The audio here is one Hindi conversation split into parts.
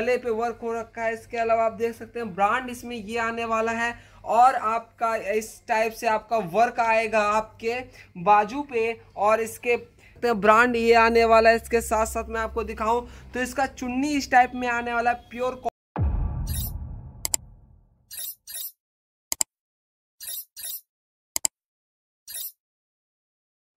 गले पे वर्क हो रखा है इसके अलावा आप देख सकते हैं ब्रांड इसमें ये आने वाला है और आपका इस टाइप से आपका वर्क आएगा आपके बाजू पे और इसके ब्रांड ये आने वाला है इसके साथ साथ मैं आपको दिखाऊं तो इसका चुन्नी इस टाइप में आने वाला है प्योर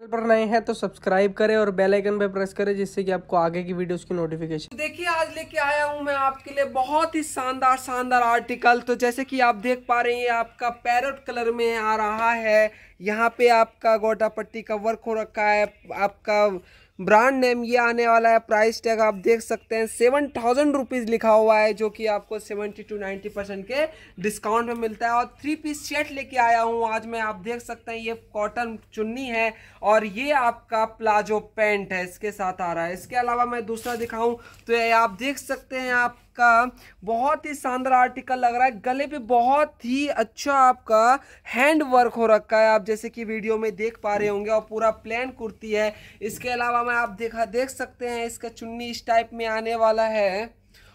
चैनल पर नए हैं तो सब्सक्राइब करें और बेल आइकन पर प्रेस करें जिससे कि आपको आगे की वीडियोस की नोटिफिकेशन देखिए आज लेके आया हूं मैं आपके लिए बहुत ही शानदार शानदार आर्टिकल तो जैसे कि आप देख पा रहे हैं आपका पैरट कलर में आ रहा है यहाँ पे आपका गोटा पट्टी का वर्क हो रखा है आपका ब्रांड नेम ये आने वाला है प्राइस टैग आप देख सकते हैं सेवन थाउजेंड रुपीज़ लिखा हुआ है जो कि आपको सेवेंटी टू नाइन्टी परसेंट के डिस्काउंट में मिलता है और थ्री पीस सेट लेके आया हूँ आज मैं आप देख सकते हैं ये कॉटन चुन्नी है और ये आपका प्लाजो पैंट है इसके साथ आ रहा है इसके अलावा मैं दूसरा दिखाऊँ तो ये आप देख सकते हैं आप आपका बहुत ही शानदार आर्टिकल लग रहा है गले पे बहुत ही अच्छा आपका हैंड वर्क हो रखा है आप जैसे कि वीडियो में देख पा रहे होंगे और पूरा प्लेन कुर्ती है इसके अलावा मैं आप देखा देख सकते हैं इसका चुन्नी इस टाइप में आने वाला है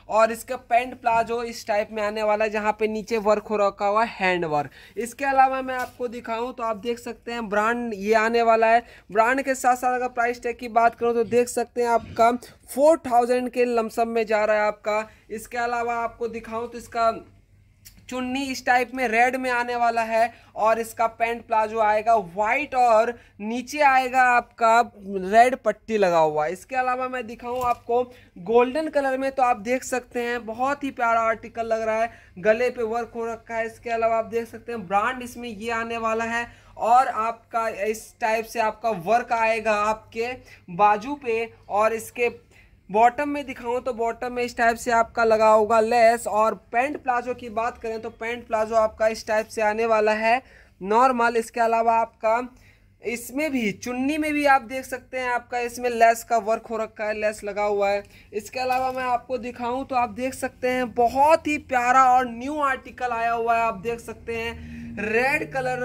और इसका पेंट प्लाजो इस टाइप में आने वाला है जहाँ पे नीचे वर्क हो रखा हुआ है हैंड वर्क इसके अलावा मैं आपको दिखाऊं तो आप देख सकते हैं ब्रांड ये आने वाला है ब्रांड के साथ साथ अगर प्राइस टैग की बात करूँ तो देख सकते हैं आपका फोर थाउजेंड के लमसम में जा रहा है आपका इसके अलावा आपको दिखाऊँ तो इसका चुन्नी इस टाइप में रेड में आने वाला है और इसका पैंट प्लाजो आएगा वाइट और नीचे आएगा आपका रेड पट्टी लगा हुआ इसके अलावा मैं दिखाऊं आपको गोल्डन कलर में तो आप देख सकते हैं बहुत ही प्यारा आर्टिकल लग रहा है गले पे वर्क हो रखा है इसके अलावा आप देख सकते हैं ब्रांड इसमें ये आने वाला है और आपका इस टाइप से आपका वर्क आएगा आपके बाजू पे और इसके बॉटम में दिखाऊं तो बॉटम में इस टाइप से आपका लगा होगा लेस और पेंट प्लाजो की बात करें तो पेंट प्लाजो आपका इस टाइप से आने वाला है नॉर्मल इसके अलावा आपका इसमें भी चुन्नी में भी आप देख सकते हैं आपका इसमें लेस का वर्क हो रखा है लेस लगा हुआ है इसके अलावा मैं आपको दिखाऊं तो आप देख सकते हैं बहुत ही प्यारा और न्यू आर्टिकल आया हुआ है आप देख सकते हैं रेड कलर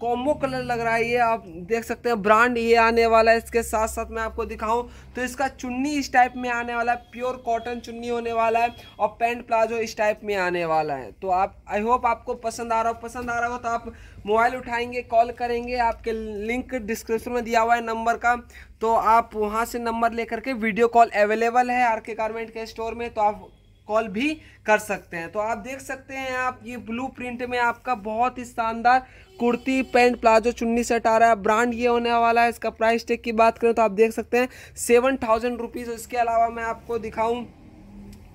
कॉम्बो कलर लग रहा है ये आप देख सकते हैं ब्रांड ये आने वाला है इसके साथ साथ मैं आपको दिखाऊं तो इसका चुन्नी इस टाइप में आने वाला है प्योर कॉटन चुन्नी होने वाला है और पैंट प्लाजो इस टाइप में आने वाला है तो आप आई होप आपको पसंद आ रहा हो पसंद आ रहा हो तो आप मोबाइल उठाएंगे कॉल करेंगे आपके लिंक डिस्क्रिप्शन में दिया हुआ है नंबर का तो आप वहाँ से नंबर लेकर के वीडियो कॉल अवेलेबल है आर के गारमेंट के स्टोर में तो आप कॉल भी कर सकते हैं तो आप देख सकते हैं आप ये ब्लू प्रिंट में आपका बहुत ही शानदार कुर्ती पैंट प्लाजो चुन्नी सेट आ रहा है ब्रांड ये होने वाला है इसका प्राइस टेक की बात करें तो आप देख सकते हैं सेवन थाउजेंड रुपीज़ इसके अलावा मैं आपको दिखाऊँ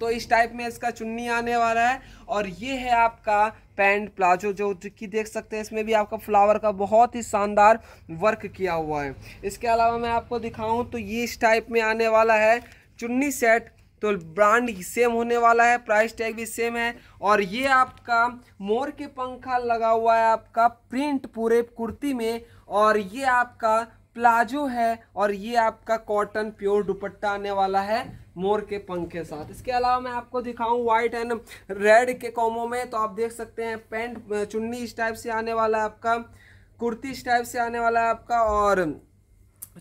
तो इस टाइप में इसका चुन्नी आने वाला है और ये है आपका पैंट प्लाजो जो कि देख सकते हैं इसमें भी आपका फ्लावर का बहुत ही शानदार वर्क किया हुआ है इसके अलावा मैं आपको दिखाऊं तो ये इस टाइप में आने वाला है चुन्नी सेट तो ब्रांड सेम होने वाला है प्राइस टैग भी सेम है और ये आपका मोर के पंखा लगा हुआ है आपका प्रिंट पूरे कुर्ती में और ये आपका प्लाजो है और ये आपका कॉटन प्योर दुपट्टा आने वाला है मोर के पंख के साथ इसके अलावा मैं आपको दिखाऊं व्हाइट एंड रेड के कॉमो में तो आप देख सकते हैं पैंट चुन्नी इस टाइप से आने वाला है आपका कुर्ती इस टाइप से आने वाला है आपका और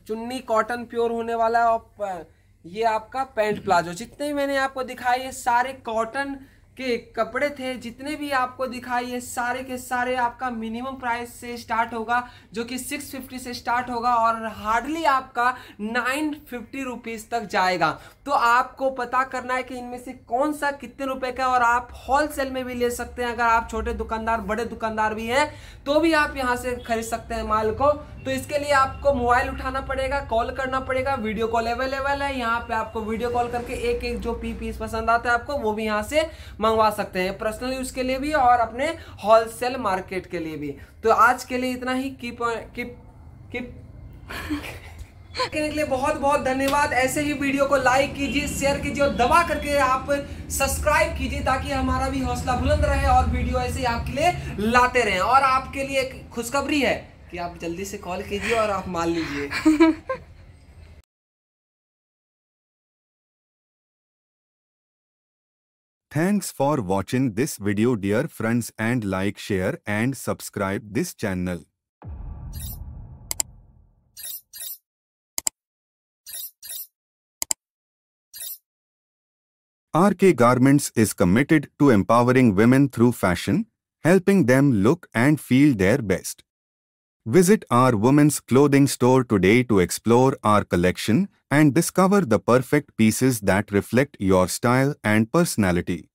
चुन्नी कॉटन प्योर होने वाला है और ये आपका पैंट प्लाजो जितने मैंने आपको दिखाई है सारे कॉटन के कपड़े थे जितने भी आपको दिखाई ये सारे के सारे आपका मिनिमम प्राइस से स्टार्ट होगा जो कि 650 से स्टार्ट होगा और हार्डली आपका 950 फिफ्टी रुपीज़ तक जाएगा तो आपको पता करना है कि इनमें से कौन सा कितने रुपए का और आप होलसेल में भी ले सकते हैं अगर आप छोटे दुकानदार बड़े दुकानदार भी हैं तो भी आप यहाँ से खरीद सकते हैं माल को तो इसके लिए आपको मोबाइल उठाना पड़ेगा कॉल करना पड़ेगा वीडियो कॉल अवेलेबल है यहाँ पे आपको वीडियो कॉल करके एक एक जो पी पीस पसंद आता है आपको वो भी यहाँ से मंगवा सकते हैं पर्सनल यूज के लिए भी और अपने होलसेल मार्केट के लिए भी तो आज के लिए इतना ही कीप कीप कीप के लिए बहुत बहुत धन्यवाद ऐसे ही वीडियो को लाइक कीजिए शेयर कीजिए और दबा करके आप सब्सक्राइब कीजिए ताकि हमारा भी हौसला बुलंद रहे और वीडियो ऐसे ही आपके लिए लाते रहें और आपके लिए एक खुशखबरी है कि आप जल्दी से कॉल कीजिए और आप मान लीजिए thanks for watching this video dear friends and like share and subscribe this channel RK Garments is committed to empowering women through fashion, helping them look and feel their best. Visit our women's clothing store today to explore our collection and discover the perfect pieces that reflect your style and personality.